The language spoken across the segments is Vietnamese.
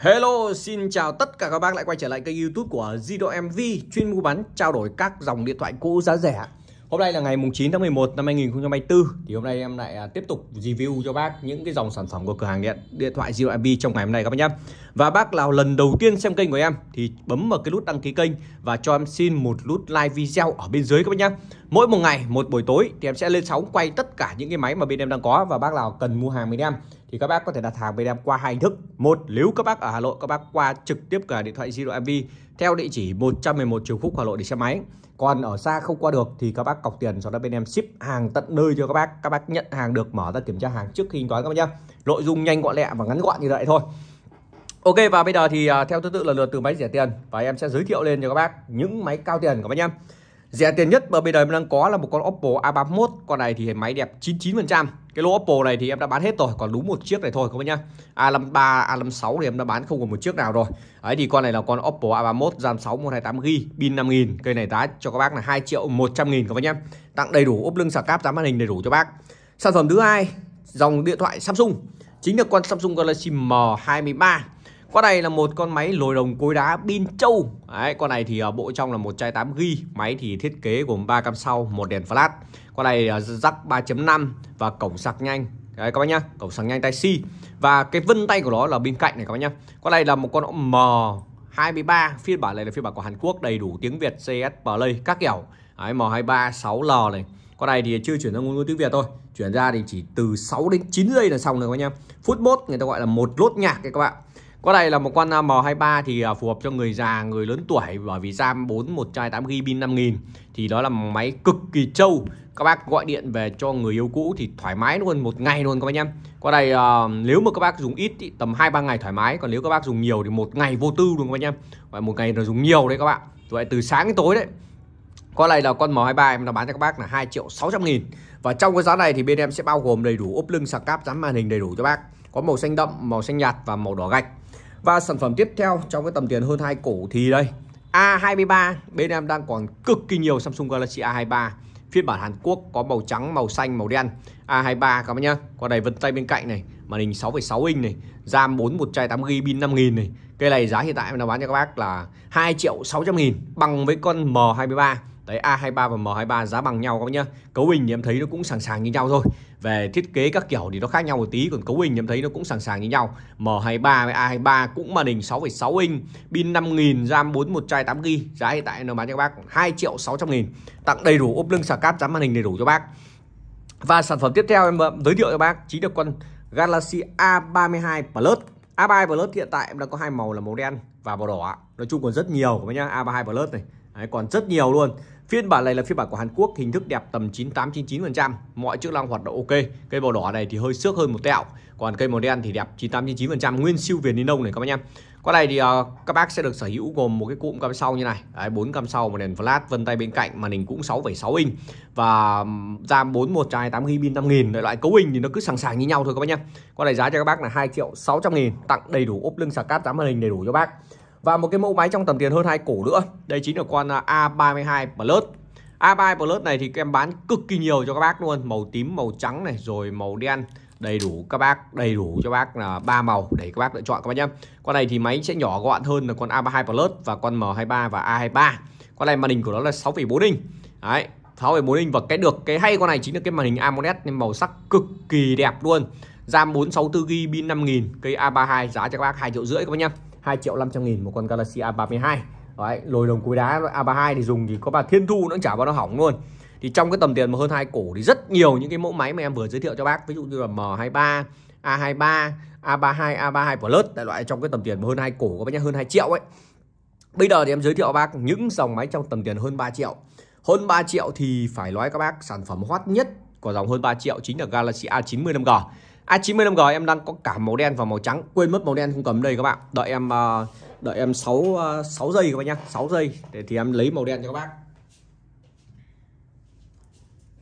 Hello, xin chào tất cả các bác lại quay trở lại kênh youtube của Zido MV chuyên mua bán trao đổi các dòng điện thoại cũ giá rẻ Hôm nay là ngày 9 tháng 11 năm 2024 thì hôm nay em lại à, tiếp tục review cho bác những cái dòng sản phẩm của cửa hàng điện điện thoại Zido MV trong ngày hôm nay các bác nhé Và bác nào lần đầu tiên xem kênh của em thì bấm vào cái nút đăng ký kênh và cho em xin một nút like video ở bên dưới các bác nhé Mỗi một ngày, một buổi tối thì em sẽ lên sóng quay tất cả những cái máy mà bên em đang có và bác nào cần mua hàng bên em thì các bác có thể đặt hàng bên em qua hai hình thức một nếu các bác ở Hà Nội các bác qua trực tiếp cả điện thoại di động MV theo địa chỉ 111 Triều Khúc Hà Nội để xe máy còn ở xa không qua được thì các bác cọc tiền sau đó bên em ship hàng tận nơi cho các bác các bác nhận hàng được mở ra kiểm tra hàng trước khi thanh toán các bác nhá nội dung nhanh gọn lẹ và ngắn gọn như vậy thôi Ok và bây giờ thì à, theo thứ tự là lượt từ máy rẻ tiền và em sẽ giới thiệu lên cho các bác những máy cao tiền các bác nhá Rẻ tiền nhất mà bây giờ em đang có là một con Oppo A31 Con này thì máy đẹp 99% Cái lô Oppo này thì em đã bán hết rồi Còn đúng một chiếc này thôi các bác nhá A53, A56 thì em đã bán không còn một chiếc nào rồi ấy thì con này là con Oppo A31 RAM 6 128GB Pin 5000 Cây này giá cho các bác là 2 triệu 100 nghìn các bác nhá Tặng đầy đủ ốp lưng sạc cáp giá màn hình đầy đủ cho bác Sản phẩm thứ hai Dòng điện thoại Samsung Chính là con Samsung Galaxy M23 con này là một con máy lồi đồng cối đá pin châu Đấy, con này thì à, bộ trong là một chai 8 g, máy thì thiết kế gồm ba cam sau, một đèn flash. Con này rắc à, 3.5 và cổng sạc nhanh. Đấy các bác nhá, cổng sạc nhanh tai c Và cái vân tay của nó là bên cạnh này các bác nhá. Con này là một con M 23 phiên bản này là phiên bản của Hàn Quốc đầy đủ tiếng Việt CS Play các kiểu. Đấy, M23 6L này. Con này thì chưa chuyển sang ngôn ngữ tiếng Việt thôi. Chuyển ra thì chỉ từ 6 đến 9 giây là xong rồi các bác nhá. Phút mốt người ta gọi là một lốt nhạc các bạn con này là một con à, M23 thì à, phù hợp cho người già, người lớn tuổi bởi vì RAM 4 1 chai 8 GB pin 5000 thì đó là máy cực kỳ trâu. Các bác gọi điện về cho người yêu cũ thì thoải mái luôn một ngày luôn các bác nhá. Con này uh, nếu mà các bác dùng ít thì tầm 2 3 ngày thoải mái, còn nếu các bác dùng nhiều thì một ngày vô tư luôn các bác nhá. Vậy một ngày là dùng nhiều đấy các bạn. Vậy từ sáng đến tối đấy. Con này là con M23 em đã bán cho các bác là 2 triệu 600 nghìn Và trong cái giá này thì bên em sẽ bao gồm đầy đủ ốp lưng, sạc cáp, dán màn hình đầy đủ cho bác Có màu xanh đậm, màu xanh nhạt và màu đỏ gạch và sản phẩm tiếp theo trong cái tầm tiền hơn hai cổ thì đây A23 bên em đang còn cực kỳ nhiều Samsung Galaxy A23 phiên bản Hàn Quốc có màu trắng, màu xanh, màu đen A23 các bác nhá Còn này vân tay bên cạnh này màn hình 6,6 inch này RAM 4 128GB pin 5000 này Cây này giá hiện tại em đang bán cho các bác là 2 triệu 600 nghìn bằng với con M23 Đấy A23 và M23 giá bằng nhau các bác nhá. Cấu hình thì em thấy nó cũng sẵn sàng như nhau thôi. Về thiết kế các kiểu thì nó khác nhau một tí còn cấu hình em thấy nó cũng sẵn sàng như nhau. M23 với A23 cũng màn hình 6,6 inch, pin 5000, RAM 41 chai 8 GB. Giá hiện tại nó bán cho các bác 2 triệu 600 000 Tặng đầy đủ ốp lưng sạc cáp giá màn hình đầy đủ cho bác. Và sản phẩm tiếp theo em ờ, giới thiệu cho bác chính là con Galaxy A32 Plus. A32 Plus hiện tại em đang có hai màu là màu đen và màu đỏ. Nói chung còn rất nhiều các bác nhá, A32 Plus này Đấy, còn rất nhiều luôn Phiên bản này là phiên bản của Hàn Quốc, hình thức đẹp tầm 98-99%, mọi chức năng hoạt động ok. Cây màu đỏ này thì hơi xước hơn một tẹo, còn cây màu đen thì đẹp 98-99%, nguyên siêu viền ni lông này các bác nhé. qua này thì uh, các bác sẽ được sở hữu gồm một cái cụm cam sau như này, Đấy, 4 cam sau, một đèn flash, vân tay bên cạnh, màn hình cũng 6,6 inch và RAM 4 1 trai 8 GB pin 5000 loại cấu hình thì nó cứ sẵn sàng như nhau thôi các bác nhé. qua này giá cho các bác là 2 triệu 600 nghìn tặng đầy đủ ốp lưng sạc cáp dán màn hình đầy đủ cho bác và một cái mẫu máy trong tầm tiền hơn hai cổ nữa đây chính là con à, A32 Plus A32 Plus này thì em bán cực kỳ nhiều cho các bác luôn màu tím màu trắng này rồi màu đen đầy đủ các bác đầy đủ cho bác là ba màu để các bác lựa chọn các bác nhé con này thì máy sẽ nhỏ gọn hơn là con A32 Plus và con M23 và A23 con này màn hình của nó là 6,4 inch đấy 6,4 inch và cái được cái hay con này chính là cái màn hình AMOLED nên màu sắc cực kỳ đẹp luôn RAM 464GB pin 5000 cây A32 giá cho các bác 2 triệu rưỡi các bác nhá 2 triệu 500 nghìn một con Galaxy A32 Đấy, lồi đồng cuối đá A32 thì dùng thì có bà thiên thu nó chả bao nó hỏng luôn thì trong cái tầm tiền mà hơn hai cổ thì rất nhiều những cái mẫu máy mà em vừa giới thiệu cho bác ví dụ như là M23 A23 A32 A32 Plus đại loại trong cái tầm tiền mà hơn hai cổ có bác nhá hơn 2 triệu ấy bây giờ thì em giới thiệu bác những dòng máy trong tầm tiền hơn 3 triệu hơn 3 triệu thì phải nói các bác sản phẩm hot nhất của dòng hơn 3 triệu chính là Galaxy A90 5G A95G à, em đang có cả màu đen và màu trắng quên mất màu đen không cầm đây các bạn đợi em ờ, đợi em 6 6 ờ, giây các bạn nhá 6 giây để thì em lấy màu đen cho các bác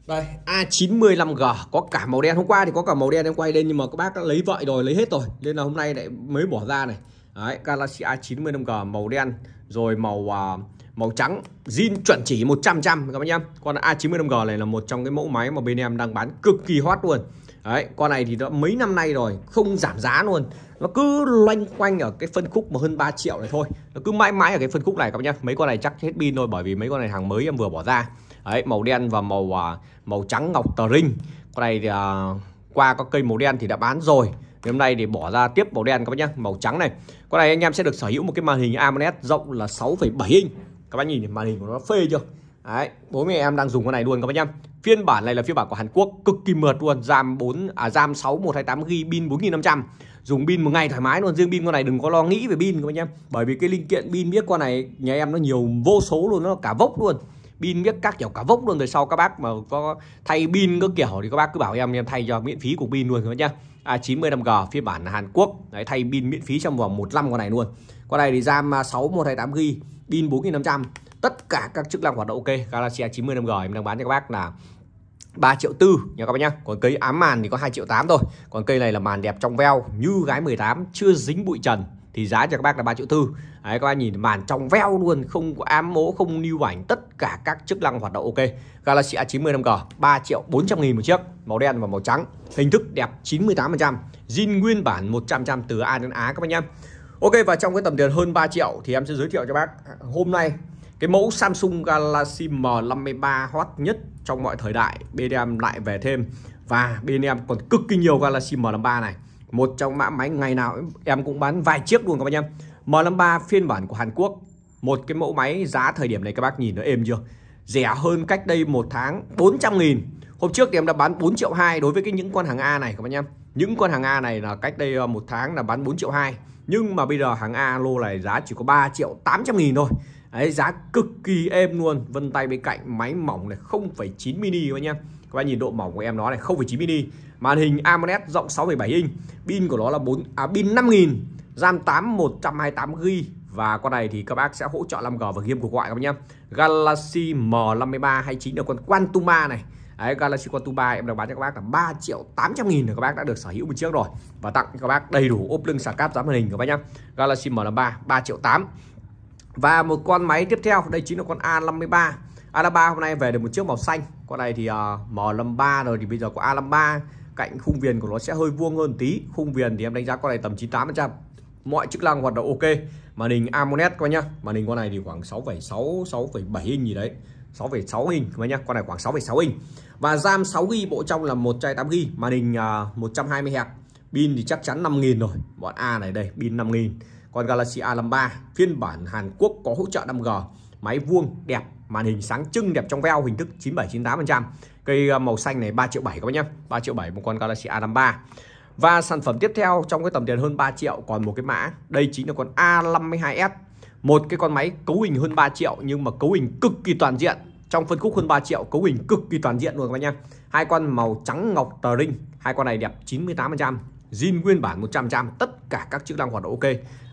đây A95G có cả màu đen hôm qua thì có cả màu đen em quay lên nhưng mà các bác đã lấy vợi rồi lấy hết rồi nên là hôm nay lại mới bỏ ra này Đấy, Galaxy A95G màu đen rồi màu uh, màu trắng zin chuẩn chỉ 100 trăm các bác nhá. Còn A95G này là một trong cái mẫu máy mà bên em đang bán cực kỳ hot luôn. Đấy, con này thì nó mấy năm nay rồi không giảm giá luôn nó cứ loanh quanh ở cái phân khúc mà hơn 3 triệu này thôi nó cứ mãi mãi ở cái phân khúc này các bạn nhá mấy con này chắc hết pin thôi bởi vì mấy con này hàng mới em vừa bỏ ra đấy màu đen và màu à, màu trắng ngọc tờ rinh con này thì uh, qua có cây màu đen thì đã bán rồi ngày hôm nay thì bỏ ra tiếp màu đen các bác nhá màu trắng này con này anh em sẽ được sở hữu một cái màn hình AMOLED rộng là 6,7 inch các bác nhìn màn hình của nó phê chưa Đấy, bố mẹ em đang dùng con này luôn các bác nhá. Phiên bản này là phiên bản của Hàn Quốc, cực kỳ mượt luôn, RAM 4 à RAM 6 128 GB pin 4500. Dùng pin một ngày thoải mái luôn, riêng pin con này đừng có lo nghĩ về pin các bác nhá. Bởi vì cái linh kiện pin biết con này nhà em nó nhiều vô số luôn, nó cả vốc luôn. Pin biết các kiểu cả vốc luôn rồi sau các bác mà có thay pin các kiểu thì các bác cứ bảo em em thay cho miễn phí cục pin luôn các bác nhá. À, 95G phiên bản Hàn Quốc, đấy thay pin miễn phí trong vòng 1 năm con này luôn. Con này thì RAM 6 128 GB, pin 4500 tất cả các chức năng hoạt động ok Galaxy A90 5G em đang bán cho các bác là 3 triệu tư nha các bác nhá Còn cây ám màn thì có 2 triệu 8 thôi Còn cây này là màn đẹp trong veo như gái 18 chưa dính bụi trần thì giá cho các bác là 3 triệu tư Đấy, các bác nhìn màn trong veo luôn không có ám mố không lưu ảnh tất cả các chức năng hoạt động ok Galaxy A90 5G 3 triệu 400 nghìn một chiếc màu đen và màu trắng hình thức đẹp 98% zin nguyên bản 100% từ A đến Á các bác nhá Ok và trong cái tầm tiền hơn 3 triệu thì em sẽ giới thiệu cho bác hôm nay cái mẫu Samsung Galaxy M53 hot nhất trong mọi thời đại bên em lại về thêm và bên em còn cực kỳ nhiều Galaxy M53 này một trong mã máy ngày nào em cũng bán vài chiếc luôn các bạn em M53 phiên bản của Hàn Quốc một cái mẫu máy giá thời điểm này các bác nhìn nó êm chưa rẻ hơn cách đây một tháng 400 nghìn hôm trước thì em đã bán 4 triệu 2 đối với cái những con hàng A này các bạn em những con hàng A này là cách đây ờ, một tháng là bán 4 triệu 2 nhưng mà bây giờ hàng A lô này giá chỉ có 3 triệu 800 nghìn thôi Đấy, giá cực kỳ êm luôn vân tay bên cạnh máy mỏng này 0,9 mini các bạn nhé các bạn nhìn độ mỏng của em nó này 0,9 mini màn hình AMOLED rộng 6,7 inch pin của nó là 4 à, pin 5000 RAM 8 128GB và con này thì các bác sẽ hỗ trợ 5G và game cuộc gọi các bác nhé Galaxy M53 29 là con Quantuma này Đấy, Galaxy Quantuma em đang bán cho các bác là 3 triệu 800 nghìn rồi các bác đã được sở hữu một chiếc rồi và tặng cho các bác đầy đủ ốp lưng sạc cáp giá màn hình các bác nhé Galaxy M53 3 triệu 8 và một con máy tiếp theo đây chính là con A53 A53 hôm nay về được một chiếc màu xanh con này thì uh, à, M53 rồi thì bây giờ có A53 cạnh khung viền của nó sẽ hơi vuông hơn tí khung viền thì em đánh giá con này tầm 98% mọi chức năng hoạt động ok màn hình AMOLED coi nhá màn hình con này thì khoảng 6,6 6,7 inch gì đấy 6,6 inch các nhá con này khoảng 6,6 inch và RAM 6GB bộ trong là 128GB màn hình uh, 120 Hz pin thì chắc chắn 5.000 rồi bọn A này đây pin 5.000 còn Galaxy A53 phiên bản Hàn Quốc có hỗ trợ 5G, máy vuông đẹp, màn hình sáng trưng đẹp trong veo hình thức 9798%. Cây ờ, màu xanh này 3 triệu 7 các bác nhé 3 triệu 7 một con Galaxy A53. Và sản phẩm tiếp theo trong cái tầm tiền hơn 3 triệu còn một cái mã, đây chính là con A52s. Một cái con máy cấu hình hơn 3 triệu nhưng mà cấu hình cực kỳ toàn diện. Trong phân khúc hơn 3 triệu cấu hình cực kỳ toàn diện luôn các bác nhé Hai con màu trắng ngọc tờ ring, hai con này đẹp 98%, zin nguyên bản 100%, tất cả các chức năng hoạt động ok.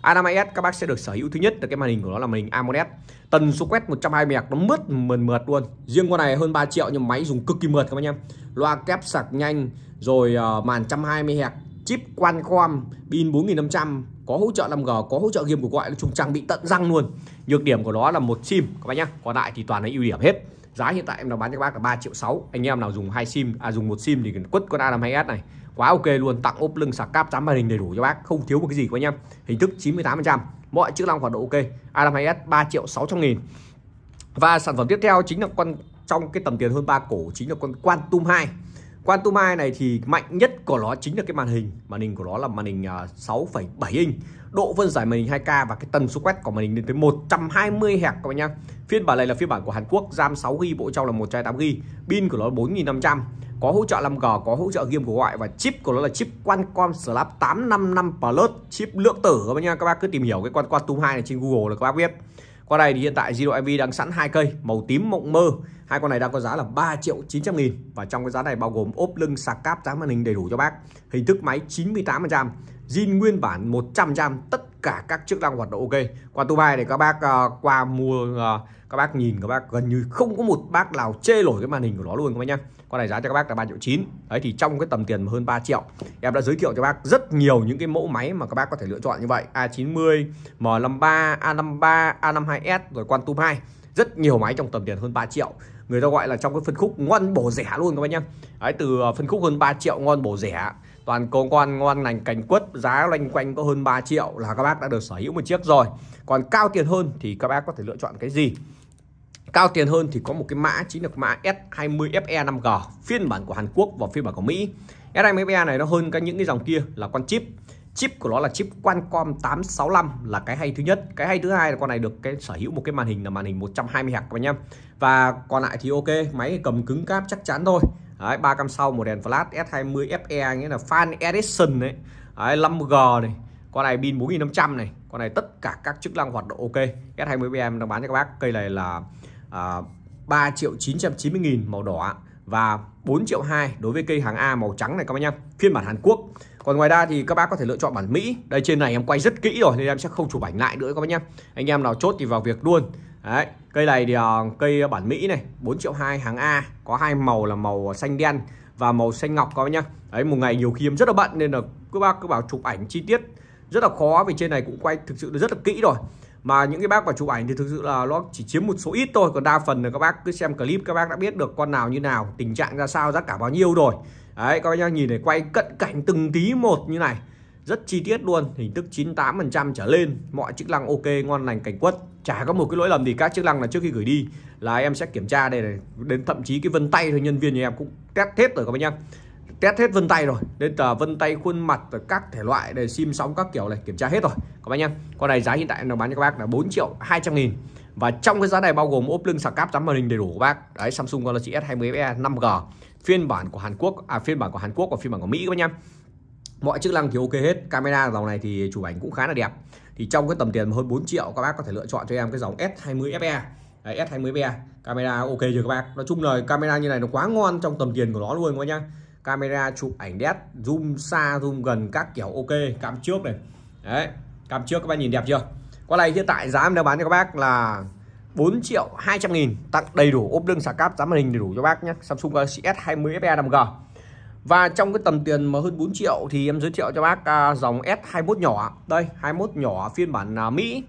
A5s các bác sẽ được sở hữu thứ nhất là cái màn hình của nó là màn hình AMOLED tần số quét 120 Hz nó mướt mượt mượt luôn riêng con này hơn 3 triệu nhưng máy dùng cực kỳ mượt các bác nhá loa kép sạc nhanh rồi ờ, màn 120 Hz chip Qualcomm pin 4500 có hỗ trợ 5G có hỗ trợ game của gọi chung trang bị tận răng luôn nhược điểm của nó là một sim các bác nhá còn lại thì toàn là ưu điểm hết giá hiện tại em đang bán cho các bác là 3 triệu 6 anh em nào dùng hai sim à dùng một sim thì quất con A52s này quá ok luôn tặng ốp lưng sạc cáp dám màn hình đầy đủ cho bác không thiếu một cái gì của anh em hình thức 98% mọi chức năng hoạt động ok A52s 3 triệu 600 nghìn và sản phẩm tiếp theo chính là con trong cái tầm tiền hơn 3 cổ chính là con Quantum 2 Quantum Eye này thì mạnh nhất của nó chính là cái màn hình màn hình của nó là màn hình 6,7 à, inch độ phân giải màn hình 2K và cái tần số quét của màn hình lên tới 120 Hz các bạn nhá phiên bản này là phiên bản của Hàn Quốc RAM 6 GB bộ trong là 108 GB pin của nó là 4500 có hỗ trợ 5G có hỗ trợ game của gọi và chip của nó là chip Qualcomm Snap 855 Plus chip lượng tử các bạn nhá các bác cứ tìm hiểu cái con Quantum 2 này trên Google là các bác biết con này thì hiện tại Zero MV đang sẵn hai cây màu tím mộng mơ hai con này đang có giá là 3 triệu 900 nghìn và trong cái giá này bao gồm ốp lưng sạc cáp giá màn hình đầy đủ cho bác hình thức máy 98% zin nguyên bản 100% tất cả các chức năng hoạt động ok qua tu bài này các bác uh, qua mua uh, các bác nhìn các bác gần như không có một bác nào chê nổi cái màn hình của nó luôn các bác nhá con này giá cho các bác là ba triệu chín đấy thì trong cái tầm tiền hơn 3 triệu em đã giới thiệu cho bác rất nhiều những cái mẫu máy mà các bác có thể lựa chọn như vậy A90 M53 A53 A52s rồi quan tu 2 rất nhiều máy trong tầm tiền hơn 3 triệu người ta gọi là trong cái phân khúc ngon bổ rẻ luôn các bác nhá đấy từ ờ, phân khúc hơn 3 triệu ngon bổ rẻ toàn có con ngoan lành cành quất giá loanh quanh có hơn 3 triệu là các bác đã được sở hữu một chiếc rồi còn cao tiền hơn thì các bác có thể lựa chọn cái gì cao tiền hơn thì có một cái mã chính là mã S20FE5G phiên bản của Hàn Quốc và phiên bản của Mỹ S20FE này nó hơn các những cái dòng kia là con chip chip của nó là chip Qualcomm 865 là cái hay thứ nhất cái hay thứ hai là con này được cái sở hữu một cái màn hình là màn hình 120 Hz các bạn nhé và còn lại thì ok máy cầm cứng cáp chắc chắn thôi Đấy, 3 cam sau một đèn flash S20 FE nghĩa là fan Edison đấy. đấy 5G này con này pin 4500 này con này tất cả các chức năng hoạt động ok S20 BM đang bán cho các bác cây này là à, 3 triệu 990 nghìn màu đỏ và 4 triệu 2 đối với cây hàng A màu trắng này các bác nhá phiên bản Hàn Quốc còn ngoài ra thì các bác có thể lựa chọn bản Mỹ đây trên này em quay rất kỹ rồi nên em sẽ không chụp ảnh lại nữa các bác nhá anh em nào chốt thì vào việc luôn Đấy, cây này thì uh, cây bản Mỹ này 4 triệu 2 hàng A có hai màu là màu xanh đen và màu xanh ngọc các bác nhá đấy một ngày nhiều khi em rất là bận nên là các bác cứ bảo chụp ảnh chi tiết rất là khó vì trên này cũng quay thực sự là rất là kỹ rồi mà những cái bác vào chụp ảnh thì thực sự là nó chỉ chiếm một số ít thôi còn đa phần là các bác cứ xem clip các bác đã biết được con nào như nào tình trạng ra sao giá cả bao nhiêu rồi đấy các bác nhá nhìn này quay cận cảnh từng tí một như này rất chi tiết luôn hình thức 98% trở lên mọi chức năng ok ngon lành cảnh quất chả có một cái lỗi lầm gì các chức năng là trước khi gửi đi là em sẽ kiểm tra đây này đến thậm chí cái vân tay thôi nhân viên nhà em cũng test hết rồi các bạn nhá test hết vân tay rồi đến tờ vân tay khuôn mặt các thể loại để sim sóng các kiểu này kiểm tra hết rồi các bạn nhá con này giá hiện tại nó bán cho các bác là 4 triệu 200 nghìn và trong cái giá này bao gồm ốp lưng sạc cáp tắm màn hình đầy đủ của bác đấy Samsung Galaxy S20 FE 5G phiên bản của Hàn Quốc à phiên bản của Hàn Quốc và phiên bản của Mỹ các bác nhá mọi chức năng thì ok hết camera dòng này thì chụp ảnh cũng khá là đẹp thì trong cái tầm tiền hơn 4 triệu các bác có thể lựa chọn cho em cái dòng S20 FE Đấy, S20 FE camera ok chưa các bác nói chung là camera như này nó quá ngon trong tầm tiền của nó luôn các nhá camera chụp ảnh đét zoom xa zoom gần các kiểu ok cảm trước này đấy cảm trước các bác nhìn đẹp chưa qua này hiện tại giá em đang bán cho các bác là 4 triệu 200 nghìn tặng đầy đủ ốp lưng sạc cáp giá màn hình đầy đủ cho bác nhé Samsung Galaxy S20 FE 5G và trong cái tầm tiền mà hơn 4 triệu thì em giới thiệu cho bác à, dòng S21 nhỏ đây 21 nhỏ phiên bản à, Mỹ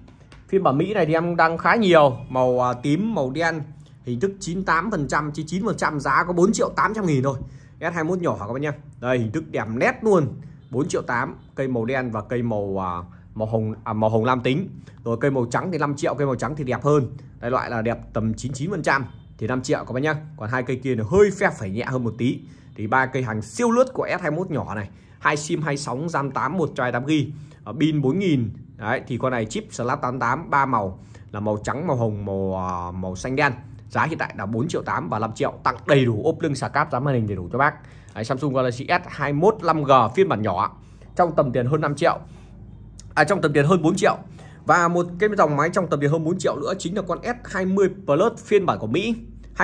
phiên bản Mỹ này thì em đang khá nhiều màu à, tím màu đen hình thức 98 phần trăm 99 phần trăm giá có 4 triệu 800 nghìn thôi S21 nhỏ các bác nhá đây hình thức đẹp nét luôn 4 triệu 8 cây màu đen và cây màu màu hồng à, màu hồng lam tính rồi cây màu trắng thì 5 triệu cây màu trắng thì đẹp hơn đây loại là đẹp tầm 99 phần trăm thì 5 triệu các bác nhá còn hai cây kia là hơi phe phải nhẹ hơn một tí thì ba cây hàng siêu lướt của S21 nhỏ này hai sim hai sóng RAM 8 một chai 8 g ờ, pin 4000 đấy thì con này chip Snap 88 ba màu là màu trắng màu hồng màu ờ, màu xanh đen giá hiện tại là 4 triệu 8 và 5 triệu tặng đầy đủ ốp lưng xà cáp dám màn hình đầy đủ cho bác đấy, Samsung Galaxy S21 5G phiên bản nhỏ trong tầm tiền hơn 5 triệu à, trong tầm tiền hơn 4 triệu và một cái dòng máy trong tầm tiền hơn 4 triệu nữa chính là con S20 Plus phiên bản của Mỹ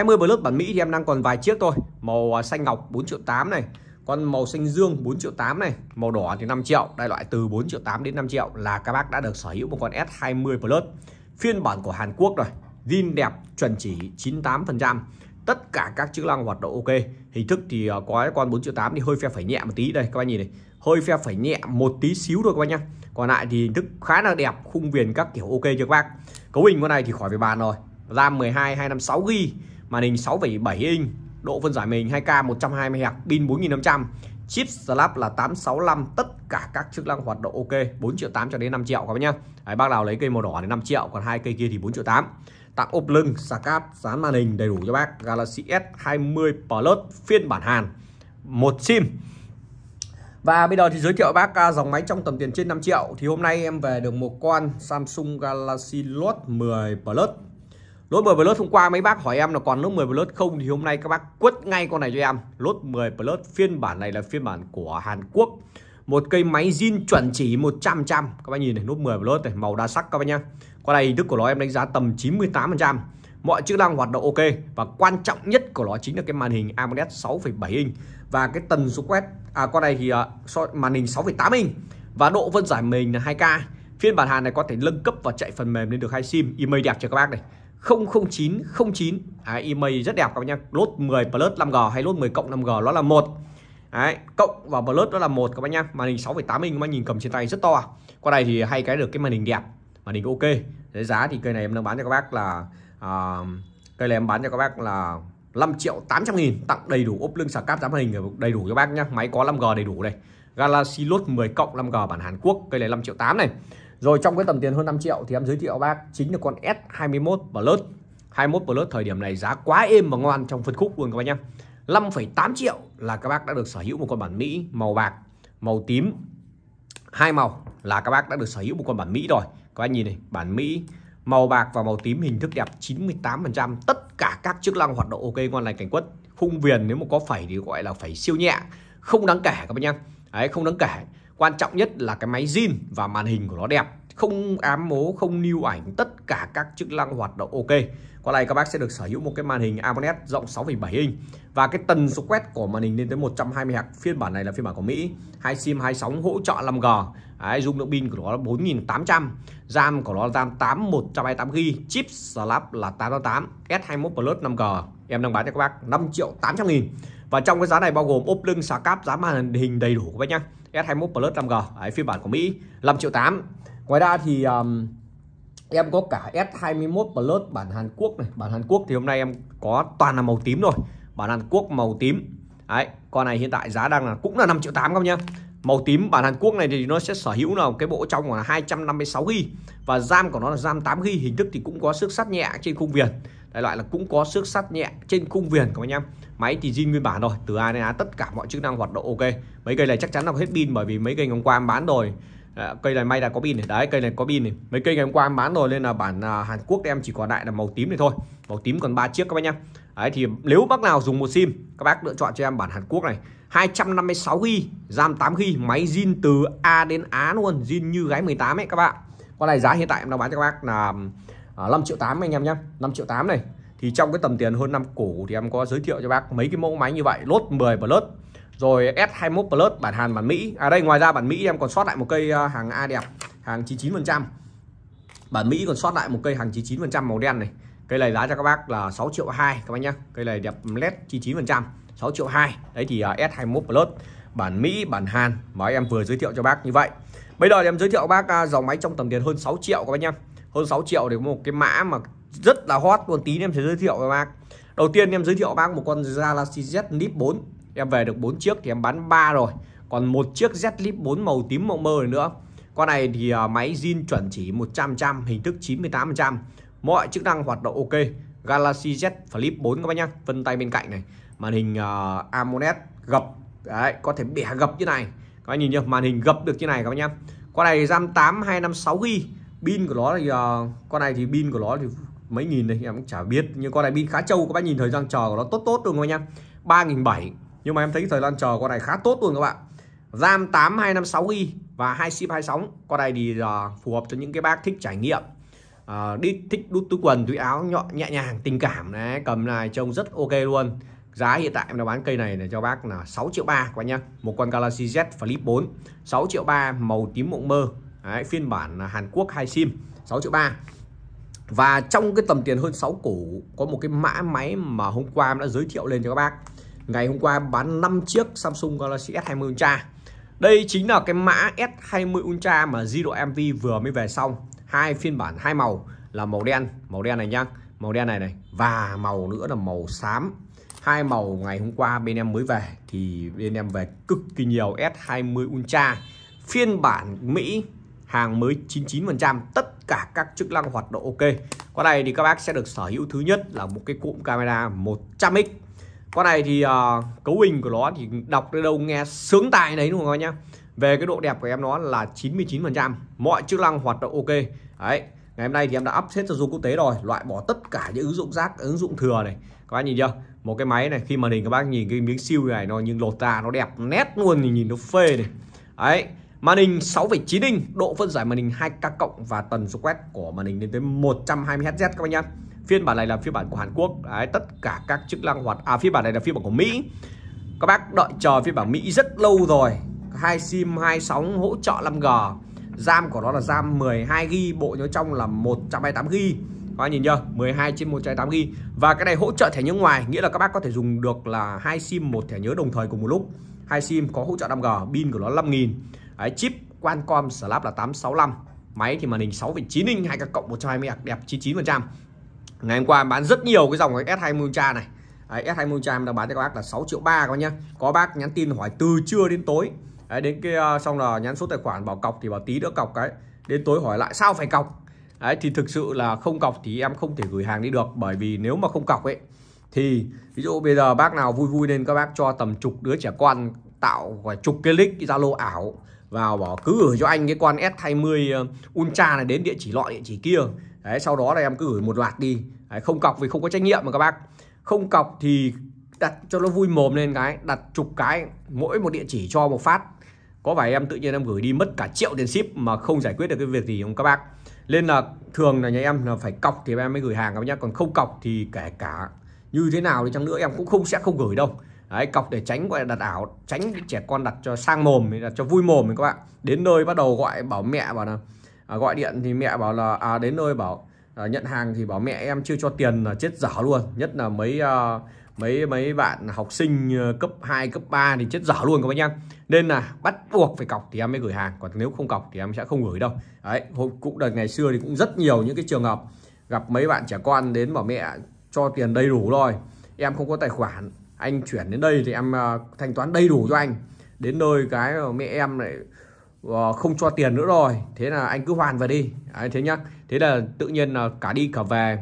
20 Plus bản Mỹ thì em đang còn vài chiếc thôi màu à, xanh ngọc 4 triệu 8 này còn màu xanh dương 4 triệu 8 này màu đỏ thì 5 triệu đại loại từ 4 triệu 8 đến 5 triệu là các bác đã được sở hữu một con S20 Plus phiên bản của Hàn Quốc rồi zin đẹp chuẩn chỉ 98% tất cả các chức năng hoạt động ok hình thức thì à, có cái con 4 triệu 8 thì hơi phe phẩy nhẹ một tí đây các bác nhìn này hơi phe phẩy nhẹ một tí xíu thôi các bác nhá còn lại thì hình thức khá là đẹp khung viền các kiểu ok cho các bác cấu hình con này thì khỏi phải bàn rồi RAM 12 256 GB màn hình 6,7 inch độ phân giải màn hình 2K 120 Hz pin 4500 chip slap là 865 tất cả các chức năng hoạt động ok 4 triệu 8 cho đến 5 triệu các bác nhá Đấy, bác nào lấy cây màu đỏ thì 5 triệu còn hai cây kia thì 4 triệu 8 tặng ốp lưng sạc cáp dán màn hình đầy đủ cho bác Galaxy S20 Plus phiên bản Hàn một sim và bây giờ thì giới thiệu bác à, dòng máy trong tầm tiền trên 5 triệu Thì hôm nay em về được một con Samsung Galaxy Note 10 Plus Lốt 10 Plus hôm qua mấy bác hỏi em là còn lốt 10 Plus không thì hôm nay các bác quất ngay con này cho em. Lốt 10 Plus phiên bản này là phiên bản của Hàn Quốc. Một cây máy zin chuẩn chỉ 100%. Các bác nhìn này, lốt 10 Plus này, màu đa sắc các bác nhá. Con này hình thức của nó em đánh giá tầm 98%. Mọi chức năng hoạt động ok và quan trọng nhất của nó chính là cái màn hình AMOLED 6,7 inch và cái tần số quét à con này thì à, so, màn hình 6,8 inch và độ phân giải mình là 2K. Phiên bản Hàn này có thể nâng cấp và chạy phần mềm lên được hai sim, email đẹp cho các bác này. 00909 Đấy, email rất đẹp các bạn nhá lốt 10 plus 5G hay lốt 10 cộng 5G nó là một Đấy, cộng vào plus đó là một các bạn nhá màn hình 6,8 inch các bác nhìn cầm trên tay rất to qua đây thì hay cái được cái màn hình đẹp màn hình ok Đấy, giá thì cây này em đang bán cho các bác là à, cây này em bán cho các bác là 5 triệu 800 nghìn tặng đầy đủ ốp lưng sạc cáp giám hình đầy đủ cho bác nhá máy có 5G đầy đủ đây Galaxy lốt 10 cộng 5G bản Hàn Quốc cây này 5 triệu 8 này rồi trong cái tầm tiền hơn 5 triệu thì em giới thiệu bác chính là con S21 Plus 21 Plus thời điểm này giá quá êm và ngon trong phân khúc luôn các bác nhé 5,8 triệu là các bác đã được sở hữu một con bản Mỹ màu bạc màu tím hai màu là các bác đã được sở hữu một con bản Mỹ rồi các bác nhìn này bản Mỹ màu bạc và màu tím hình thức đẹp 98% tất cả các chức năng hoạt động ok ngon lành cảnh quất khung viền nếu mà có phẩy thì gọi là phẩy siêu nhẹ không đáng kể các bác nhá đấy không đáng kể quan trọng nhất là cái máy zin và màn hình của nó đẹp không ám mố không lưu ảnh tất cả các chức năng hoạt động ok qua này các bác sẽ được sở hữu một cái màn hình AMOLED rộng 6,7 inch và cái tần số quét của màn hình lên tới 120 Hz phiên bản này là phiên bản của Mỹ hai sim hai sóng hỗ trợ 5G Đấy, dung lượng pin của nó là 4.800 RAM của nó là RAM 8 128 g Chip Snap là 888 S21 Plus 5G Em đang bán cho các bác 5 triệu 800 nghìn Và trong cái giá này bao gồm ốp lưng, xà cáp, giá màn hình đầy đủ các bác nhé S21 Plus 5G ấy phiên bản của Mỹ 5 triệu 8 ngoài ra thì um, em có cả S21 Plus bản Hàn Quốc này bản Hàn Quốc thì hôm nay em có toàn là màu tím rồi bản Hàn Quốc màu tím Đấy, con này hiện tại giá đang là cũng là 5 triệu 8 các nhá Màu tím bản Hàn Quốc này thì nó sẽ sở hữu là cái bộ trong là 256 g và RAM của nó là RAM 8 g, hình thức thì cũng có sức sắt nhẹ trên khung viền. Đại loại là cũng có sức sắt nhẹ trên khung viền các anh em máy thì zin nguyên bản rồi từ A đến Á tất cả mọi chức năng hoạt động ok mấy cây này chắc chắn là hết pin bởi vì mấy cây ngày hôm qua em bán rồi ờ, cây này may là có pin này đấy cây này có pin này mấy cây ngày hôm qua em bán rồi nên là bản à, Hàn Quốc em chỉ còn lại là màu tím này thôi màu tím còn ba chiếc các bác nhá đấy thì nếu bác nào dùng một sim các bác lựa chọn cho em bản Hàn Quốc này 256 GB giam 8 ghi máy zin từ A đến Á luôn zin như gái 18 ấy các bạn con này giá hiện tại em đang bán cho các bác là à, 5 triệu 8 anh em nhé 5 triệu 8 này thì trong cái tầm tiền hơn năm củ thì em có giới thiệu cho bác mấy cái mẫu máy như vậy lốt 10 plus rồi S21 plus bản Hàn bản Mỹ à đây ngoài ra bản Mỹ em còn sót lại một cây à, hàng A đẹp hàng 99% bản Mỹ còn sót lại một cây hàng 99% màu đen này cây này giá cho các bác là 6 triệu 2 các bác nhá cây này đẹp led 99% 6 triệu 2 đấy thì à, S21 plus bản Mỹ bản Hàn mà em vừa giới thiệu cho bác như vậy bây giờ em giới thiệu bác à, dòng máy trong tầm tiền hơn 6 triệu các bác nhá hơn 6 triệu để có một cái mã mà rất là hot luôn tí em sẽ giới thiệu với bác đầu tiên em giới thiệu bác một con Galaxy Z Flip 4 em về được 4 chiếc thì em bán 3 rồi còn một chiếc Z Flip 4 màu tím mộng mơ nữa con này thì à, máy zin chuẩn chỉ 100% hình thức 98% mọi chức năng hoạt động ok Galaxy Z Flip 4 các bác nhá vân tay bên cạnh này màn hình uh, AMOLED gập đấy có thể bẻ gập như này các bạn nhìn nhá màn hình gập được như này các bác nhá con này RAM 8 256 GB pin của nó thì uh, con này thì pin của nó thì mấy nghìn đây em cũng chả biết nhưng con này bị khá trâu các bác nhìn thời gian chờ của nó tốt tốt luôn các anh em ba nghìn bảy nhưng mà em thấy thời gian chờ con này khá tốt luôn các bạn RAM tám hai năm sáu y và hai sim hai sóng con này thì uh, phù hợp cho những cái bác thích trải nghiệm uh, đi thích đút túi quần túi áo nhọn nhẹ nhàng tình cảm đấy cầm này trông rất ok luôn giá hiện tại em đã bán cây này để cho bác là 6 triệu ba các nhá một con Galaxy Z Flip 4 6 triệu ba màu tím mộng mơ đấy, phiên bản Hàn Quốc hai sim 6 triệu ba và trong cái tầm tiền hơn 6 củ có một cái mã máy mà hôm qua em đã giới thiệu lên cho các bác. Ngày hôm qua em bán 5 chiếc Samsung Galaxy S20 Ultra. Đây chính là cái mã S20 Ultra mà Zero MV vừa mới về xong. Hai phiên bản hai màu là màu đen, màu đen này nhá, màu đen này này và màu nữa là màu xám. Hai màu ngày hôm qua bên em mới về thì bên em về cực kỳ nhiều S20 Ultra phiên bản Mỹ hàng mới 99% tất cả các chức năng hoạt động ok con này thì các bác sẽ được sở hữu thứ nhất là một cái cụm camera 100x con này thì uh, cấu hình của nó thì đọc đến đâu nghe sướng tại đấy đúng không các nhá về cái độ đẹp của em nó là 99% mọi chức năng hoạt động ok đấy ngày hôm nay thì em đã up hết cho du quốc tế rồi loại bỏ tất cả những ứng dụng rác ứng dụng thừa này các bác nhìn chưa một cái máy này khi mà hình các bác nhìn cái miếng siêu này nó nhưng lột ra nó đẹp nét luôn thì nhìn nó phê này đấy Màn hình 6,9 inch, độ phân giải màn hình 2K cộng và tần số quét của màn hình lên tới 120Hz các bạn nhá. Phiên bản này là phiên bản của Hàn Quốc. Đấy, tất cả các chức năng hoạt à phiên bản này là phiên bản của Mỹ. Các bác đợi chờ phiên bản Mỹ rất lâu rồi. Hai sim hai sóng hỗ trợ 5G. RAM của nó là RAM 12GB, bộ nhớ trong là 128GB. Các bác nhìn chưa? 12 trên 128 GB. Và cái này hỗ trợ thẻ nhớ ngoài, nghĩa là các bác có thể dùng được là hai SIM một thẻ nhớ đồng thời cùng một lúc. Hai SIM có hỗ trợ 5G, pin của nó 5000. Đấy, chip Qualcomm Snap là 865 máy thì màn hình 6,9 inch hai các cộng 120 Hz đẹp 99% ngày hôm qua em bán rất nhiều cái dòng cái S20 Ultra này Đấy, S20 Ultra em đang bán cho các bác là 6 triệu ba các nhá có bác nhắn tin hỏi từ trưa đến tối Đấy, đến cái ờ, xong là nhắn số tài khoản bảo cọc thì bảo tí nữa cọc cái đến tối hỏi lại sao phải cọc Đấy, thì thực sự là không cọc thì em không thể gửi hàng đi được bởi vì nếu mà không cọc ấy thì ví dụ bây giờ bác nào vui vui nên các bác cho tầm chục đứa trẻ con tạo và chục cái link zalo ảo vào bảo cứ gửi cho anh cái con S20 ờ, Ultra này đến địa chỉ lọ địa chỉ kia đấy sau đó là em cứ gửi một loạt đi đấy, không cọc vì không có trách nhiệm mà các bác không cọc thì đặt cho nó vui mồm lên cái đặt chục cái mỗi một địa chỉ cho một phát có vài em tự nhiên em gửi đi mất cả triệu tiền ship mà không giải quyết được cái việc gì không các bác nên là thường là nhà em là phải cọc thì em mới gửi hàng các bác nhá còn không cọc thì kể cả như thế nào thì chăng nữa em cũng không sẽ không gửi đâu Đấy, cọc để tránh gọi là đặt ảo tránh trẻ con đặt cho sang mồm là cho vui mồm các bạn đến nơi bắt đầu gọi bảo mẹ bảo là à, gọi điện thì mẹ bảo là à, đến nơi bảo à, nhận hàng thì bảo mẹ em chưa cho tiền là chết dở luôn nhất là mấy à, mấy mấy bạn học sinh à, cấp 2, cấp 3 thì chết dở luôn các bạn nhá nên là bắt buộc phải cọc thì em mới gửi hàng còn nếu không cọc thì em sẽ không gửi đâu đấy cũng đợt ngày xưa thì cũng rất nhiều những cái trường hợp gặp mấy bạn trẻ con đến bảo mẹ cho tiền đầy đủ rồi em không có tài khoản anh chuyển đến đây thì em ờ, thanh toán đầy đủ cho anh đến nơi cái mẹ em lại ờ, không cho tiền nữa rồi thế là anh cứ hoàn về đi đấy, thế nhá thế là tự nhiên là cả đi cả về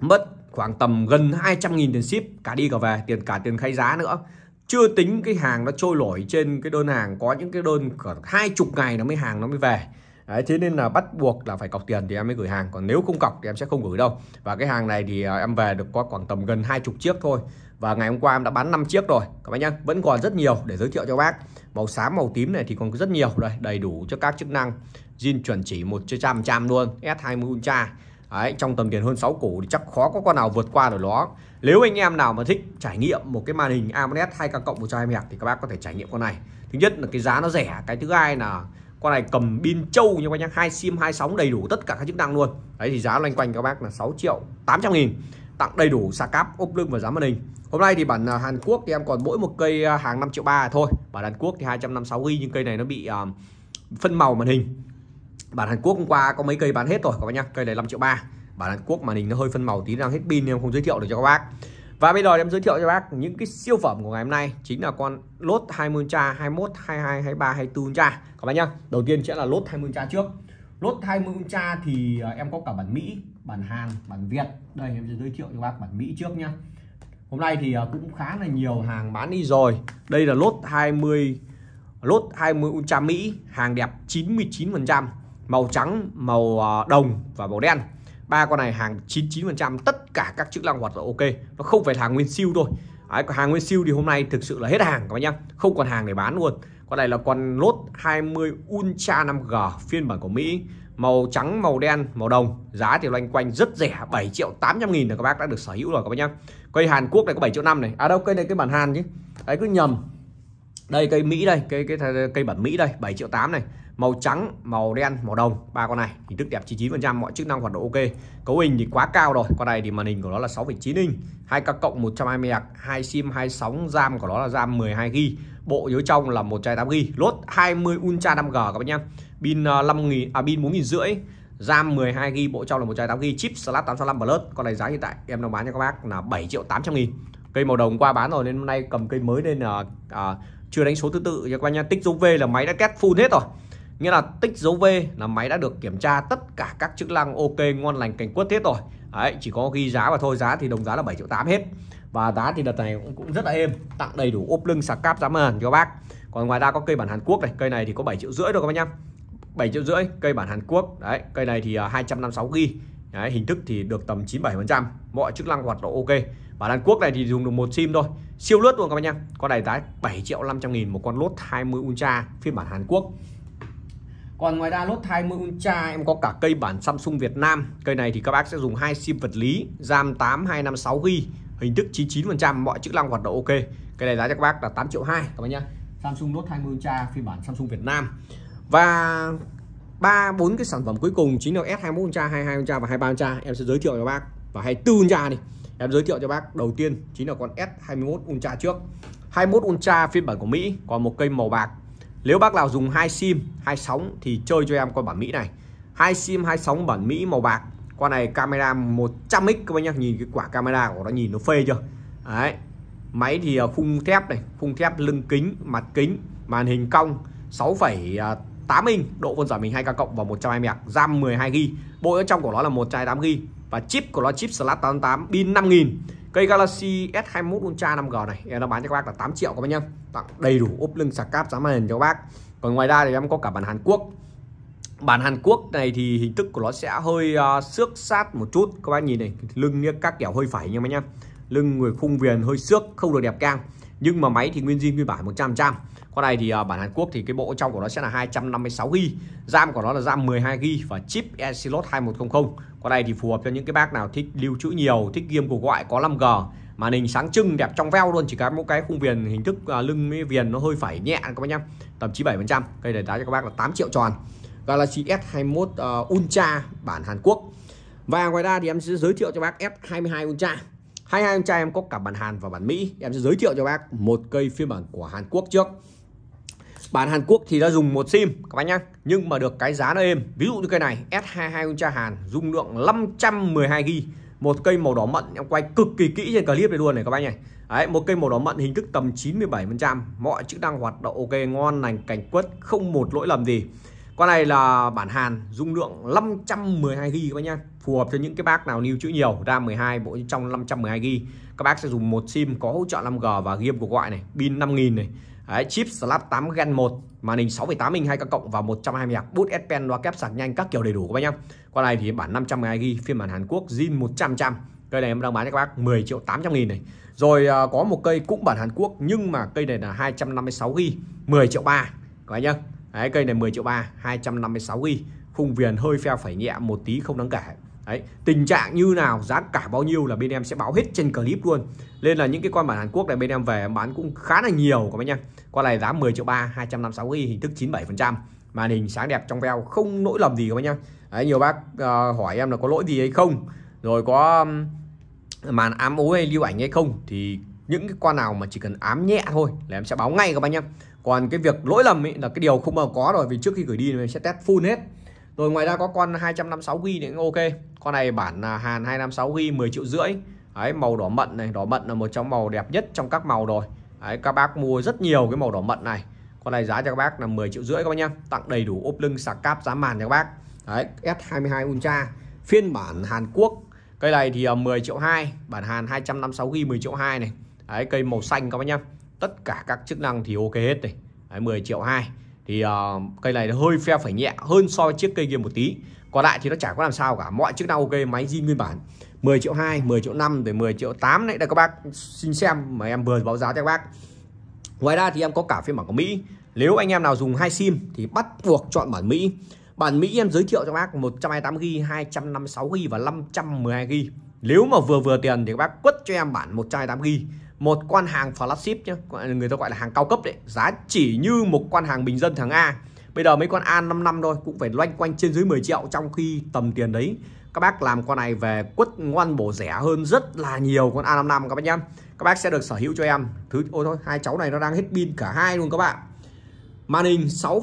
mất khoảng tầm gần 200.000 tiền ship cả đi cả về tiền cả tiền khai giá nữa chưa tính cái hàng nó trôi nổi trên cái đơn hàng có những cái đơn khoảng hai chục ngày nó mới hàng nó mới về Đấy, thế nên là bắt buộc là phải cọc tiền thì em mới gửi hàng còn nếu không cọc thì em sẽ không gửi đâu và cái hàng này thì ờ, em về được có khoảng tầm gần hai chục chiếc thôi và ngày hôm qua em đã bán 5 chiếc rồi các bác nhá vẫn còn rất nhiều để giới thiệu cho bác màu xám màu tím này thì còn rất nhiều đây đầy đủ cho các chức năng zin chuẩn chỉ một trăm trăm luôn S20 Ultra Đấy, trong tầm tiền hơn 6 củ thì chắc khó có con nào vượt qua được nó nếu anh em nào mà thích trải nghiệm một cái màn hình AMOLED 2K cộng một 120 Hz thì các bác có thể trải nghiệm con này thứ nhất là cái giá nó rẻ cái thứ hai là con này cầm pin trâu như các nhá hai sim hai sóng đầy đủ tất cả các chức năng luôn đấy thì giá loanh quanh các bác là 6 triệu 800 nghìn tặng đầy đủ sạc cáp ốp lưng và giá màn hình Hôm nay thì bản à, Hàn Quốc thì em còn mỗi một cây à, hàng 5 triệu 3 thôi Bản Hàn Quốc thì 256GB nhưng cây này nó bị à, phân màu màn hình Bản Hàn Quốc hôm qua có mấy cây bán hết rồi các bác nhá Cây này 5 triệu 3 Bản Hàn Quốc màn hình nó hơi phân màu tí đang hết pin nên em không giới thiệu được cho các bác và bây giờ em giới thiệu cho bác những cái siêu phẩm của ngày hôm nay chính là con lốt 20 Ultra 21, 22, 23, 24 Ultra các bác nhá. Đầu tiên sẽ là lốt 20 Ultra trước. Lốt 20 Ultra thì em có cả bản Mỹ, bản Hàn, bản Việt. Đây em sẽ giới thiệu cho các bác bản Mỹ trước nhá. Hôm nay thì à, cũng khá là nhiều hàng bán đi rồi. Đây là lốt 20 lốt 20 Ultra Mỹ, hàng đẹp 99%, màu trắng, màu à, đồng và màu đen. Ba con này hàng 99% tất cả các chức năng hoạt động ok, nó không phải hàng nguyên siêu thôi. Đấy, hàng nguyên siêu thì hôm nay thực sự là hết hàng các bác nhá, không còn hàng để bán luôn. Con này là con lốt 20 Ultra 5G phiên bản của Mỹ màu trắng màu đen màu đồng giá thì loanh quanh rất rẻ 7 triệu 800 nghìn là các bác đã được sở hữu rồi các bác nhá cây Hàn Quốc này có 7 triệu 5 này à đâu cây này cái bản Hàn chứ đấy cứ nhầm đây cây Mỹ đây cây cái cây bản Mỹ đây 7 triệu 8 này màu trắng màu đen màu đồng ba con này thì thức đẹp 99% mọi chức năng hoạt động ok cấu hình thì quá cao rồi con này thì màn hình của nó là 6,9 inch hai ca cộng 120 hạt hai sim hai sóng RAM của nó là RAM 12 g bộ nhớ trong là 128 g lốt 20 Ultra 5G các bác nhá pin 5000 ờ, à pin 4500 RAM 12GB bộ trong là 128GB chip Snap 865 Plus con này giá hiện tại em đang bán cho các bác là 7 triệu 800 nghìn cây màu đồng qua bán rồi nên hôm nay cầm cây mới nên là ờ, à, ờ, chưa đánh số thứ tự cho các bác nha tích dấu V là máy đã test full hết rồi nghĩa là tích dấu V là máy đã được kiểm tra tất cả các chức năng ok ngon lành cảnh quất hết rồi Đấy, chỉ có ghi giá và thôi giá thì đồng giá là 7 triệu 8 hết và giá thì đợt này cũng, cũng rất là êm tặng đầy đủ ốp lưng sạc cáp giá màn cho bác còn ngoài ra có cây bản Hàn Quốc này cây này thì có 7 triệu rưỡi rồi các bác nhá 7 triệu rưỡi cây bản Hàn Quốc đấy cây này thì 256 à, g đấy, hình thức thì được tầm 97% mọi chức năng hoạt động ok bản Hàn Quốc này thì dùng được một sim thôi siêu lướt luôn các bạn nha con này giá 7 triệu 500 nghìn một con lốt 20 Ultra phiên bản Hàn Quốc còn ngoài ra lốt 20 Ultra em có cả cây bản Samsung Việt Nam cây này thì các bác sẽ dùng hai sim vật lý RAM 8 256 g hình thức 99% mọi chức năng hoạt động ok cây này giá cho các bác là 8 triệu 2 các bạn nhá Samsung Note 20 Ultra phiên bản Samsung Việt Nam và ba bốn cái sản phẩm cuối cùng chính là S21 Ultra, 22 Ultra và 23 Ultra em sẽ giới thiệu cho bác và 24 Ultra đi em giới thiệu cho bác đầu tiên chính là con S21 Ultra trước 21 Ultra phiên bản của Mỹ còn một cây màu bạc nếu bác nào dùng hai sim hai sóng thì chơi cho em con bản Mỹ này hai sim hai sóng bản Mỹ màu bạc con này camera 100x các bác nhá nhìn cái quả camera của nó nhìn nó phê chưa đấy máy thì khung à, thép này khung thép lưng kính mặt kính màn hình cong 6, 8 inch, độ phân giải mình 2K cộng và 120 mẹ, RAM 12 GB. Bộ ở trong của nó là 128 GB và chip của nó chip Slash 88 pin 5000. Cây Galaxy S21 Ultra 5G này em đã bán cho các bác là 8 triệu các bác nhá. Tặng đầy đủ ốp lưng sạc cáp giá màn hình cho các bác. Còn ngoài ra thì em có cả bản Hàn Quốc. Bản Hàn Quốc này thì hình thức của nó sẽ hơi uh, xước sát một chút. Các bác nhìn này, lưng các kiểu hơi phải nha các nhá. Lưng người khung viền hơi xước, không được đẹp cang nhưng mà máy thì nguyên zin nguyên bản 100% con này thì à, bản Hàn Quốc thì cái bộ trong của nó sẽ là 256 GB RAM của nó là RAM 12 GB và chip Exynos 2100 con này thì phù hợp cho những cái bác nào thích lưu trữ nhiều thích game cuộc gọi có 5G màn hình sáng trưng đẹp trong veo luôn chỉ có một cái khung viền hình thức à, lưng với viền nó hơi phải nhẹ các bác nhá tầm 97% cây này giá cho các bác là 8 triệu tròn Galaxy S21 uh, à, Ultra bản Hàn Quốc và ngoài ra thì em sẽ giới thiệu cho bác S22 Ultra hai anh trai em có cả bản Hàn và bản Mỹ em sẽ giới thiệu cho bác một cây phiên bản của Hàn Quốc trước bản Hàn Quốc thì đã dùng một sim các bác nhá nhưng mà được cái giá nó êm ví dụ như cây này S22 Ultra Hàn dung lượng 512GB một cây màu đỏ mận em quay cực kỳ kỹ trên clip này luôn này các bác này Đấy, một cây màu đỏ mận hình thức tầm 97% mọi chức năng hoạt động ok ngon lành cảnh quất không một lỗi lầm gì con này là bản Hàn dung lượng 512 GB các bác nhá phù hợp cho những cái bác nào lưu trữ nhiều RAM 12 bộ trong 512 GB các bác sẽ dùng một sim có hỗ trợ 5G và game cuộc gọi này pin 5000 này Đấy, chip Snap 8 Gen 1 màn hình 6.8 inch 2 các cộng và 120 Hz bút S Pen loa kép sạc nhanh các kiểu đầy đủ các bác nhá con này thì bản 512 GB phiên bản Hàn Quốc zin 100 trăm cây này em đang bán cho các bác 10 triệu 800 nghìn này rồi à, có một cây cũng bản Hàn Quốc nhưng mà cây này là 256 ghi 10 triệu 3 các bác nhá Đấy, cây này 10 triệu 3 256 ghi khung viền hơi pheo phải nhẹ một tí không đáng kể Đấy, tình trạng như nào giá cả bao nhiêu là bên em sẽ báo hết trên clip luôn nên là những cái con bản Hàn Quốc này bên em về bán cũng khá là nhiều các bác nhá con này giá 10 triệu 3 256 ghi hình thức 97 phần trăm màn hình sáng đẹp trong veo không lỗi lầm gì các bác nhá Đấy, nhiều bác uh, hỏi em là có lỗi gì hay không rồi có um, màn ám ố hay lưu ảnh hay không thì những cái con nào mà chỉ cần ám nhẹ thôi là em sẽ báo ngay các bác nhá còn cái việc lỗi lầm ấy là cái điều không bao có rồi vì trước khi gửi đi mình sẽ test full hết rồi ngoài ra có con 256GB này cũng ok con này bản à, Hàn 256GB 10 triệu rưỡi Đấy, màu đỏ mận này đỏ mận là một trong màu đẹp nhất trong các màu rồi Đấy, các bác mua rất nhiều cái màu đỏ mận này con này giá cho các bác là 10 triệu rưỡi các bác nhá tặng đầy đủ ốp lưng sạc cáp giá màn cho các bác Đấy, S22 Ultra phiên bản Hàn Quốc cây này thì 10 à, triệu 2 bản Hàn 256GB 10 triệu 2 này Đấy, cây màu xanh các bác nhá tất cả các chức năng thì ok hết này Đấy, 10 triệu 2 thì uh, cây này hơi phe phải nhẹ hơn so với chiếc cây kia một tí còn lại thì nó chả có làm sao cả mọi chức năng ok máy zin nguyên bản 10 triệu 2 10 triệu 5 rồi 10 triệu 8 đấy là các bác xin xem mà em vừa báo giá cho các bác ngoài ra thì em có cả phiên bản của Mỹ nếu anh em nào dùng hai sim thì bắt buộc chọn bản Mỹ bản Mỹ em giới thiệu cho các bác 128GB 256GB và 512GB nếu mà vừa vừa tiền thì các bác quất cho em bản 128GB một quan hàng flagship nhé người ta gọi là hàng cao cấp đấy giá chỉ như một quan hàng bình dân thằng A bây giờ mấy con A 5 năm thôi cũng phải loanh quanh trên dưới 10 triệu trong khi tầm tiền đấy các bác làm con này về quất ngoan bổ rẻ hơn rất là nhiều con A 5 năm các bác nhá các bác sẽ được sở hữu cho em thứ ôi thôi hai cháu này nó đang hết pin cả hai luôn các bạn màn hình 6, um,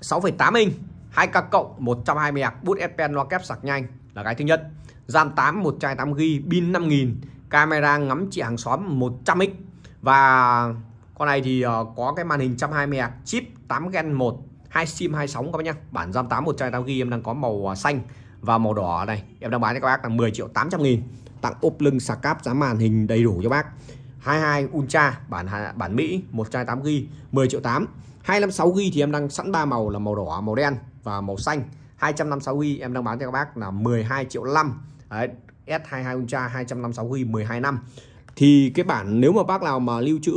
6,8 inch 2K cộng 120 hạt bút Advent loa kép sạc nhanh là cái thứ nhất RAM 8 128GB pin 5000 camera ngắm chị hàng xóm 100x và con này thì ờ, có cái màn hình 120 Hz à. chip 8 Gen 1 hai sim hai sóng các bác nhá bản RAM 8 128 GB em đang có màu ờ, xanh và màu đỏ này em đang bán cho các bác là 10 triệu 800 nghìn tặng ốp lưng sạc cáp giá màn hình đầy đủ cho bác 22 Ultra bản bản Mỹ 128 GB 10 triệu 8 256 GB thì em đang sẵn ba màu là màu đỏ màu đen và màu xanh 256 GB em đang bán cho các bác là 12 triệu 5 Đấy, S22 Ultra 256GB 12 năm thì cái bản nếu mà bác nào mà lưu trữ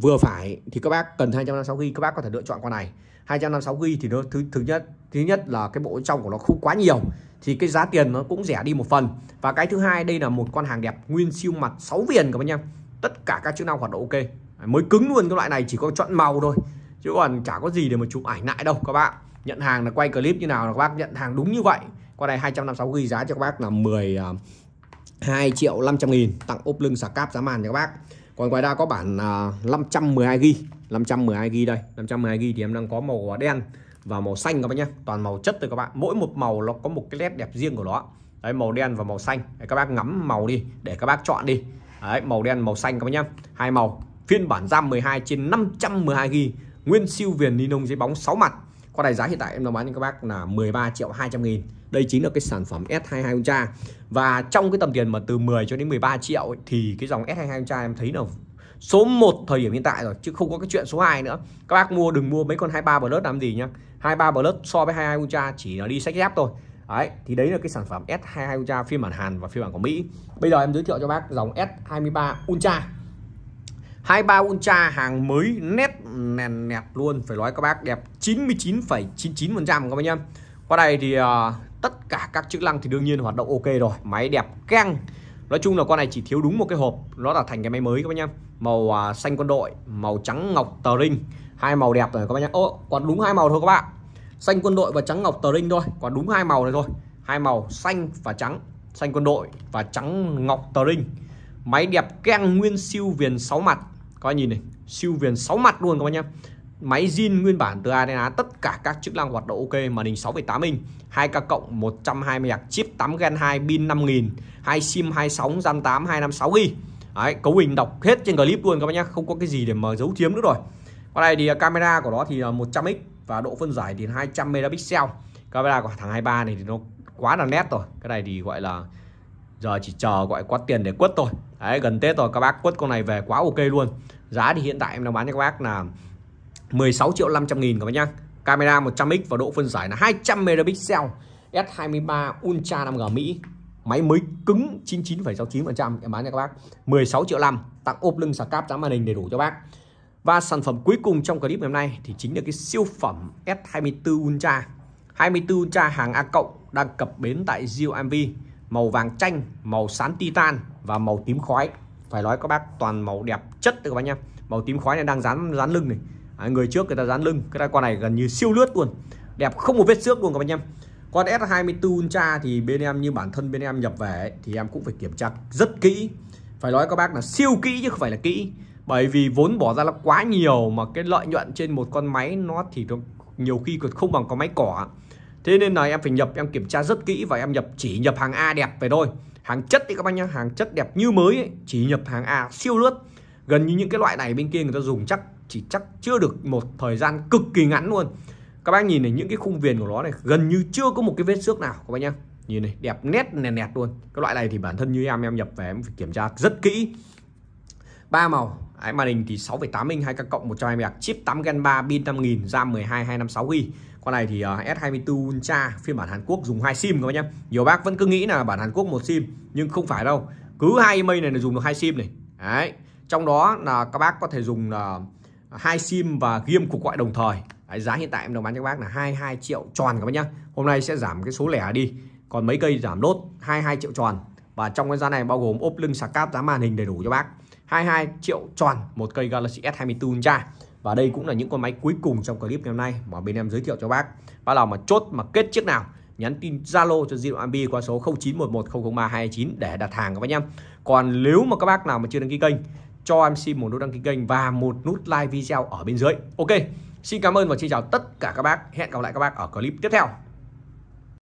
vừa phải thì các bác cần 256GB các bác có thể lựa chọn con này 256GB thì nó thứ thứ nhất thứ nhất là cái bộ trong của nó không quá nhiều thì cái giá tiền nó cũng rẻ đi một phần và cái thứ hai đây là một con hàng đẹp nguyên siêu mặt 6 viền các bác nhá tất cả các chức năng hoạt động ok mới cứng luôn cái loại này chỉ có chọn màu thôi chứ còn chả có gì để mà chụp ảnh lại đâu các bạn nhận hàng là quay clip như nào là các bác nhận hàng đúng như vậy con này 256 ghi giá cho các bác là 10 2 à, triệu 500 nghìn tặng ốp lưng sạc cáp giá màn cho các bác còn ngoài ra có bản 512 à, ghi 512 ghi đây 512 ghi thì em đang có màu đen và màu xanh các bác nhé toàn màu chất thôi các bạn mỗi một màu nó có một cái nét đẹp riêng của nó đấy màu đen và màu xanh đấy, các bác ngắm màu đi để các bác chọn đi đấy màu đen màu xanh các bác nhé hai màu phiên bản RAM 12 trên 512 ghi nguyên siêu viền ni lông giấy bóng 6 mặt con này giá hiện tại em đang bán cho các bác là 13 triệu 200 nghìn đây chính là cái sản phẩm S22 Ultra và trong cái tầm tiền mà từ 10 cho đến 13 triệu ấy, thì cái dòng S22 Ultra em thấy là số 1 thời điểm hiện tại rồi chứ không có cái chuyện số 2 nữa các bác mua đừng mua mấy con 23 Plus làm gì nhá 23 Plus so với 22 Ultra chỉ là đi sách dép thôi đấy thì đấy là cái sản phẩm S22 Ultra phiên bản Hàn và phiên bản của Mỹ bây giờ em giới thiệu cho bác dòng S23 Ultra 23 Ultra hàng mới nét nền nẹt luôn phải nói các bác đẹp 99,99% các bác nhá qua đây thì uh, tất cả các chức năng thì đương nhiên hoạt động ok rồi máy đẹp căng nói chung là con này chỉ thiếu đúng một cái hộp nó là thành cái máy mới các bác nhá màu uh, xanh quân đội màu trắng ngọc tờ rinh hai màu đẹp rồi các bác nhá ô còn đúng hai màu thôi các bạn xanh quân đội và trắng ngọc tờ rinh thôi còn đúng hai màu này thôi hai màu xanh và trắng xanh quân đội và trắng ngọc tờ rinh máy đẹp keng nguyên siêu viền 6 mặt các bạn nhìn này siêu viền 6 mặt luôn các bạn nhé máy zin nguyên bản từ A đến Á tất cả các chức năng hoạt động ok màn hình 6,8 inch 2K cộng 120 hạt chip 8 Gen 2 pin 5000 hai sim hai 26 RAM 8 256 GB Đấy, cấu hình đọc hết trên clip luôn các bạn nhé không có cái gì để mà giấu chiếm nữa rồi con này thì à, camera của nó thì 100x à, và độ phân giải thì 200 megapixel camera của thằng 23 này thì nó quá là nét rồi cái này thì gọi là giờ chỉ chờ gọi quát tiền để quất thôi Đấy, gần Tết rồi các bác quất con này về quá ok luôn Giá thì hiện tại em đang bán cho các bác là 16 triệu 500 nghìn các bác nhá Camera 100x và độ phân giải là 200 megapixel S23 Ultra 5G Mỹ Máy mới cứng 99,69% Em bán cho các bác 16 triệu 5 Tặng ốp lưng sạc cáp giá màn hình đầy đủ cho bác Và sản phẩm cuối cùng trong clip ngày hôm nay Thì chính là cái siêu phẩm S24 Ultra 24 Ultra hàng A cộng Đang cập bến tại GeoMV màu vàng chanh màu sán titan và màu tím khói phải nói các bác toàn màu đẹp chất các bác nhá màu tím khói này đang dán dán lưng này à, người trước người ta dán lưng cái con này gần như siêu lướt luôn đẹp không một vết xước luôn các bác nhá con S24 Ultra thì bên em như bản thân bên em nhập về ấy, thì em cũng phải kiểm tra rất kỹ phải nói các bác là siêu kỹ chứ không phải là kỹ bởi vì vốn bỏ ra là quá nhiều mà cái lợi nhuận trên một con máy nó thì nó nhiều khi còn không bằng con máy cỏ Thế nên là em phải nhập em kiểm tra rất kỹ và em nhập chỉ nhập hàng A đẹp về thôi Hàng chất đấy các bác nhá Hàng chất đẹp như mới ấy, chỉ nhập hàng A siêu lướt Gần như những cái loại này bên kia người ta dùng chắc chỉ chắc chưa được một thời gian cực kỳ ngắn luôn Các bác nhìn này những cái khung viền của nó này gần như chưa có một cái vết xước nào các bác nhá Nhìn này đẹp nét nè nẹt luôn Cái loại này thì bản thân như em em nhập về em phải kiểm tra rất kỹ ba màu Đấy, màn hình thì 6,8 inch 2K cộng 120 chip 8 Gen 3 pin 5000 RAM 12 256 GB con này thì ờ, S24 Ultra phiên bản Hàn Quốc dùng hai sim các bác nhé nhiều bác vẫn cứ nghĩ là bản Hàn Quốc một sim nhưng không phải đâu cứ hai mây này là dùng được hai sim này đấy trong đó là các bác có thể dùng là ờ, hai sim và game cuộc gọi đồng thời đấy, giá hiện tại em đang bán cho các bác là 22 triệu tròn các bác nhé hôm nay sẽ giảm cái số lẻ đi còn mấy cây giảm lốt 22 triệu tròn và trong cái giá này bao gồm ốp lưng sạc cáp giá màn hình đầy đủ cho bác 22 triệu tròn một cây Galaxy S24 Ultra và đây cũng là những con máy cuối cùng trong clip ngày hôm nay mà bên em giới thiệu cho bác bác nào mà chốt mà kết chiếc nào nhắn tin Zalo cho Di Ambi qua số 0911000329 để đặt hàng các bác nhé. Còn nếu mà các bác nào mà chưa đăng ký kênh cho em xin một nút đăng ký kênh và một nút like video ở bên dưới. Ok, xin cảm ơn và xin chào tất cả các bác. Hẹn gặp lại các bác ở clip tiếp theo.